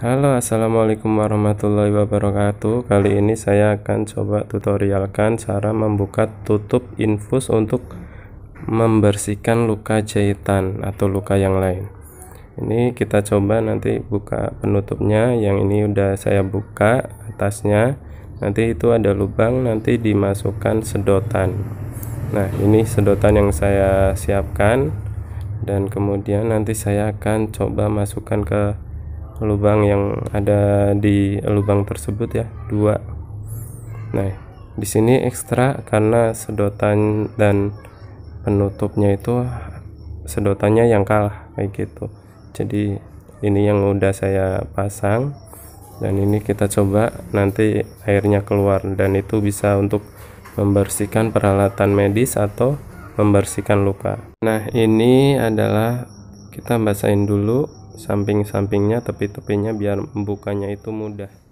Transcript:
Halo assalamualaikum warahmatullahi wabarakatuh Kali ini saya akan coba tutorialkan cara membuka tutup infus untuk membersihkan luka jahitan atau luka yang lain Ini kita coba nanti buka penutupnya yang ini udah saya buka atasnya Nanti itu ada lubang nanti dimasukkan sedotan Nah ini sedotan yang saya siapkan dan kemudian nanti saya akan coba masukkan ke lubang yang ada di lubang tersebut ya dua nah di sini ekstra karena sedotan dan penutupnya itu sedotannya yang kalah kayak gitu jadi ini yang udah saya pasang dan ini kita coba nanti airnya keluar dan itu bisa untuk membersihkan peralatan medis atau membersihkan luka nah ini adalah kita basahin dulu samping-sampingnya tepi-tepinya biar membukanya itu mudah